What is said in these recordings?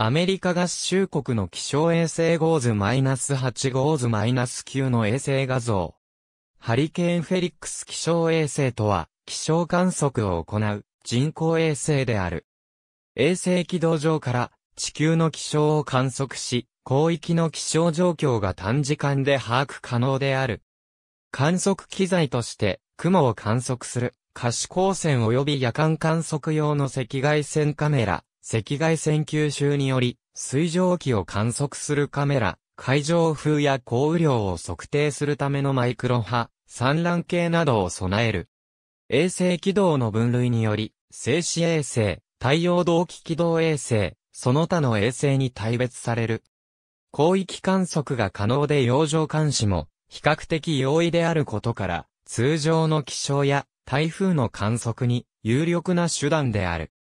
アメリカ合衆国の気象衛星ゴーズ -8 ゴーズ -9 の衛星画像。ハリケーンフェリックス気象衛星とは、気象観測を行う人工衛星である。衛星軌道上から地球の気象を観測し、広域の気象状況が短時間で把握可能である。観測機材として、雲を観測する可視光線及び夜間観測用の赤外線カメラ、赤外線吸収により、水蒸気を観測するカメラ、海上風や降雨量を測定するためのマイクロ波、産卵系などを備える。衛星軌道の分類により、静止衛星、太陽同期軌道衛星、その他の衛星に大別される。広域観測が可能で洋上監視も比較的容易であることから、通常の気象や台風の観測に有力な手段である。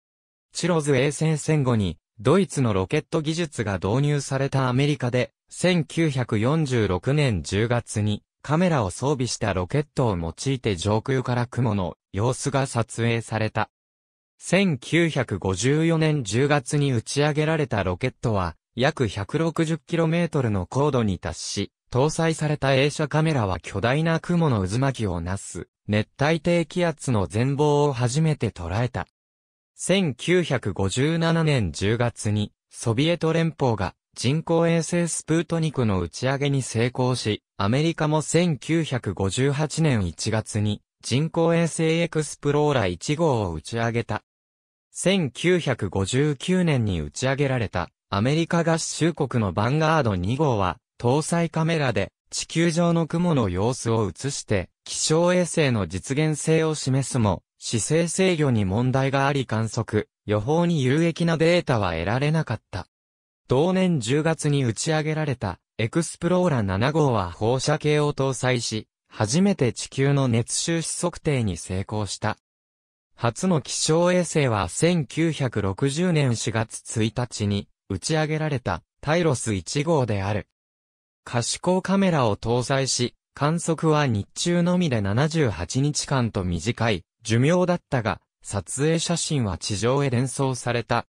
チロズ衛星戦後に、ドイツのロケット技術が導入されたアメリカで、1946年10月にカメラを装備したロケットを用いて上空から雲の様子が撮影された。1954年10月に打ち上げられたロケットは約 160km の高度に達し、搭載された映写カメラは巨大な雲の渦巻きをなす熱帯低気圧の全貌を初めて捉えた。1957年10月に、ソビエト連邦が人工衛星スプートニクの打ち上げに成功し、アメリカも1958年1月に人工衛星エクスプローラ1号を打ち上げた。1959年に打ち上げられたアメリカ合衆国のヴァンガード2号は搭載カメラで地球上の雲の様子を映して気象衛星の実現性を示すも姿勢制御に問題があり観測、予報に有益なデータは得られなかった。同年10月に打ち上げられた、エクスプローラ7号は放射系を搭載し、初めて地球の熱収支測定に成功した。初の気象衛星は1960年4月1日に打ち上げられたタイロス1号である。可視光カメラを搭載し、観測は日中のみで78日間と短い寿命だったが、撮影写真は地上へ連想された。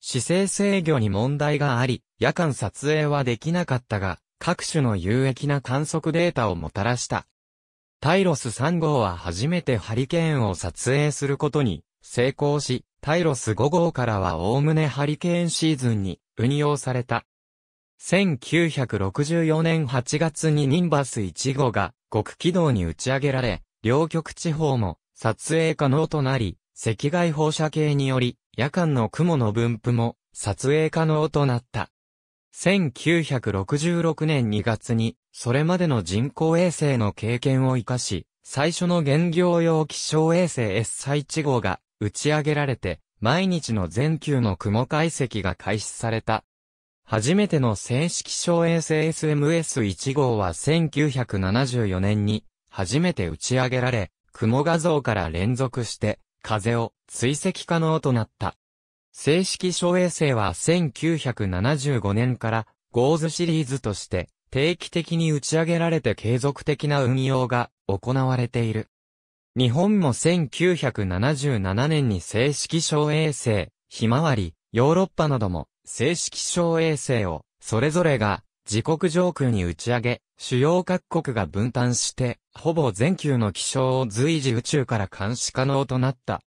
姿勢制御に問題があり、夜間撮影はできなかったが、各種の有益な観測データをもたらした。タイロス3号は初めてハリケーンを撮影することに成功し、タイロス5号からはおおむねハリケーンシーズンに運用された。1964年8月にニンバス1号が極軌道に打ち上げられ、両極地方も撮影可能となり、赤外放射系により、夜間の雲の分布も撮影可能となった。1966年2月に、それまでの人工衛星の経験を活かし、最初の原業用気象衛星 S1 号が打ち上げられて、毎日の全球の雲解析が開始された。初めての正式象衛星 SMS1 号は1974年に初めて打ち上げられ、雲画像から連続して、風を追跡可能となった。正式小衛星は1975年から、ゴーズシリーズとして、定期的に打ち上げられて継続的な運用が行われている。日本も1977年に正式小衛星、ひまわり、ヨーロッパなども正式小衛星を、それぞれが自国上空に打ち上げ、主要各国が分担して、ほぼ全球の気象を随時宇宙から監視可能となった。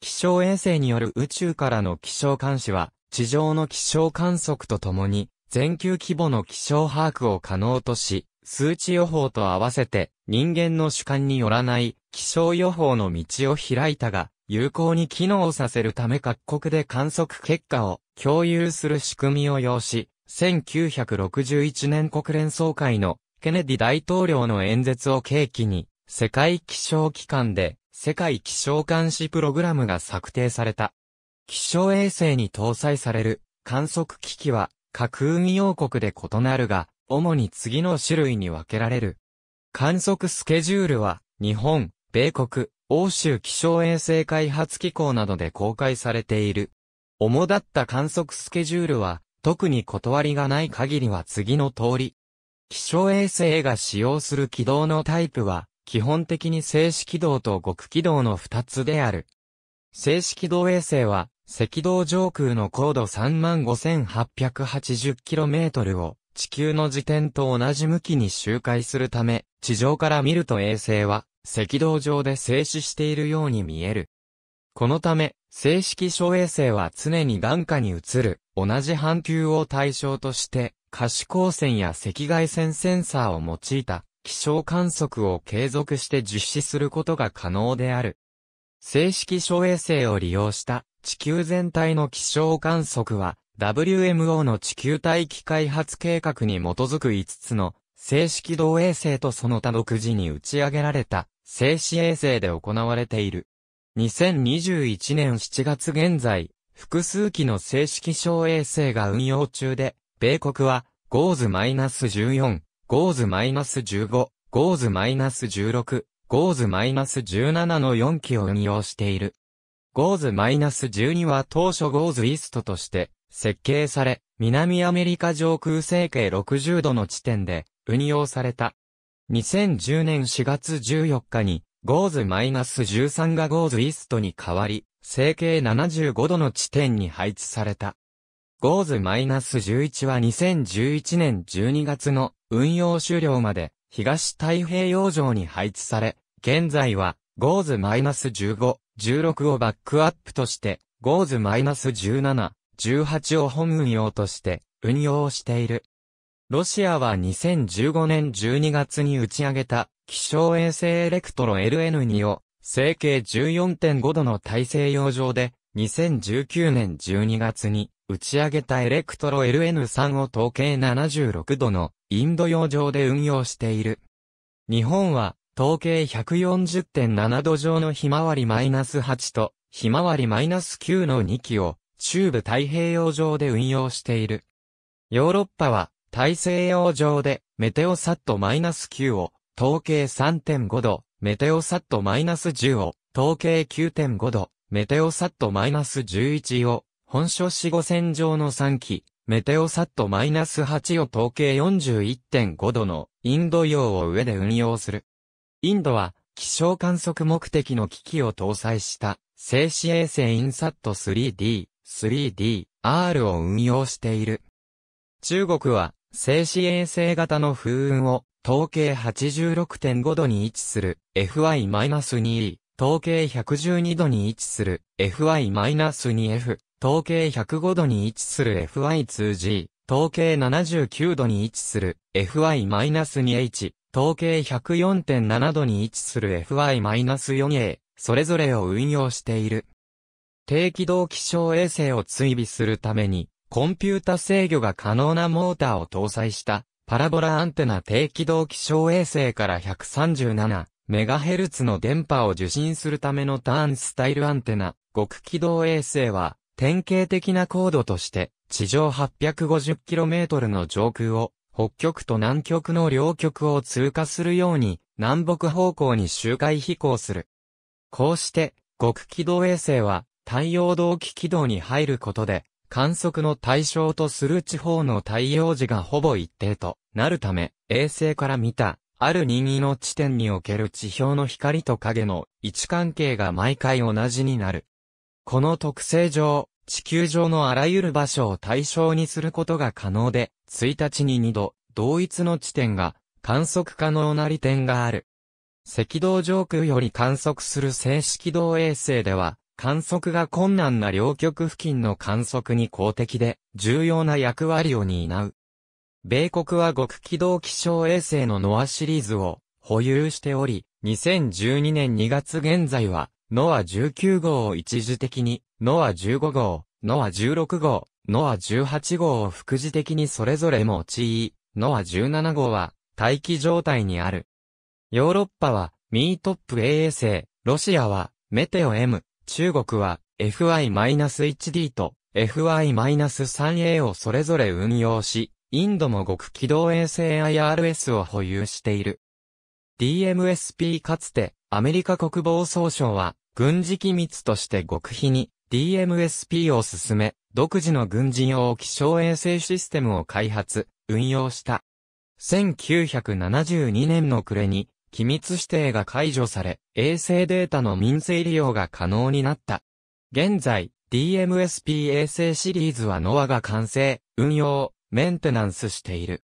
気象衛星による宇宙からの気象監視は、地上の気象観測とともに、全球規模の気象把握を可能とし、数値予報と合わせて、人間の主観によらない気象予報の道を開いたが、有効に機能させるため各国で観測結果を共有する仕組みを要し、1961年国連総会のケネディ大統領の演説を契機に、世界気象機関で世界気象監視プログラムが策定された。気象衛星に搭載される観測機器は核運用国で異なるが、主に次の種類に分けられる。観測スケジュールは、日本、米国、欧州気象衛星開発機構などで公開されている。主だった観測スケジュールは、特に断りがない限りは次の通り。気象衛星が使用する軌道のタイプは、基本的に静止軌道と極軌道の2つである。静止軌道衛星は、赤道上空の高度 35,880km を地球の時点と同じ向きに周回するため、地上から見ると衛星は赤道上で静止しているように見える。このため、正式小衛星は常に眼下に映る、同じ半球を対象として、可視光線や赤外線センサーを用いた気象観測を継続して実施することが可能である。正式小衛星を利用した地球全体の気象観測は、WMO の地球大気開発計画に基づく5つの正式同衛星とその他独自に打ち上げられた静止衛星で行われている。2021年7月現在、複数機の正式小衛星が運用中で、米国は、ゴーズ -14、ゴーズ -15、ゴーズ -16、ゴーズ -17 の4機を運用している。ゴーズ -12 は当初ゴーズイストとして設計され、南アメリカ上空成形60度の地点で運用された。2010年4月14日にゴーズ -13 がゴーズイーストに変わり、成形75度の地点に配置された。ゴーズ -11 は2011年12月の運用終了まで東太平洋上に配置され、現在はゴーズ -15、16をバックアップとして、ゴーズ -17、18を本運用として運用している。ロシアは2015年12月に打ち上げた気象衛星エレクトロ LN2 を、成形14.5度の大西洋上で、2019年12月に、打ち上げたエレクトロ LN3 を統計76度のインド洋上で運用している。日本は、統計140.7度上のひまわりマイナス -8 と、ひまわりマイナス -9 の2機を、中部太平洋上で運用している。ヨーロッパは、大西洋上で、メテオサットマイナス -9 を、統計3.5度、メテオサットマイナス10を、統計9.5度、メテオサットマイナス11を、本書四五線上の3機、メテオサットマイナス8を統計41.5度のインド洋を上で運用する。インドは気象観測目的の機器を搭載した静止衛星インサット 3D、3D、R を運用している。中国は静止衛星型の風雲を統計86.5度に位置する FY-2E、統計112度に位置する FY-2F、統計105度に位置する FY2G、統計79度に位置する FY-2H、統計104.7度に位置する FY-4A、それぞれを運用している。低軌道気象衛星を追尾するために、コンピュータ制御が可能なモーターを搭載したパラボラアンテナ低軌道気象衛星から137、メガヘルツの電波を受信するためのターンスタイルアンテナ、極軌道衛星は、典型的な高度として、地上 850km の上空を、北極と南極の両極を通過するように、南北方向に周回飛行する。こうして、極軌道衛星は、太陽同期軌道に入ることで、観測の対象とする地方の太陽時がほぼ一定となるため、衛星から見た、ある任意の地点における地表の光と影の位置関係が毎回同じになる。この特性上、地球上のあらゆる場所を対象にすることが可能で、1日に2度、同一の地点が観測可能な利点がある。赤道上空より観測する静止軌道衛星では、観測が困難な両極付近の観測に公的で重要な役割を担う。米国は極軌道気象衛星の NOAA シリーズを保有しており、2012年2月現在は NOAA 19号を一時的に NOAA 15号、n o a 16号、n o a 18号を副次的にそれぞれ用い、NOAA 17号は待機状態にある。ヨーロッパはミートップ衛星、ロシアはメテオ M、中国は FI-1D と FI-3A をそれぞれ運用し、インドも極軌道衛星 IRS を保有している。DMSP かつてアメリカ国防総省は軍事機密として極秘に DMSP を進め、独自の軍事用気象衛星システムを開発、運用した。1972年の暮れに機密指定が解除され、衛星データの民生利用が可能になった。現在、DMSP 衛星シリーズは NOAA が完成、運用、メンテナンスしている。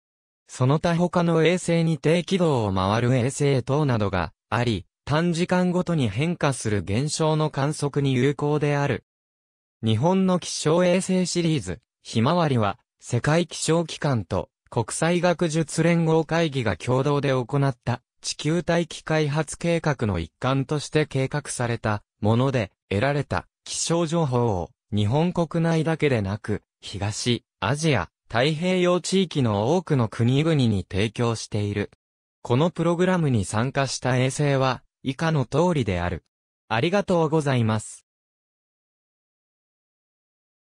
その他他の衛星に低軌道を回る衛星等などがあり、短時間ごとに変化する現象の観測に有効である。日本の気象衛星シリーズ、ひまわりは、世界気象機関と国際学術連合会議が共同で行った地球大気開発計画の一環として計画されたもので得られた気象情報を日本国内だけでなく東アジア太平洋地域の多くの国々に提供している。このプログラムに参加した衛星は以下の通りである。ありがとうございます。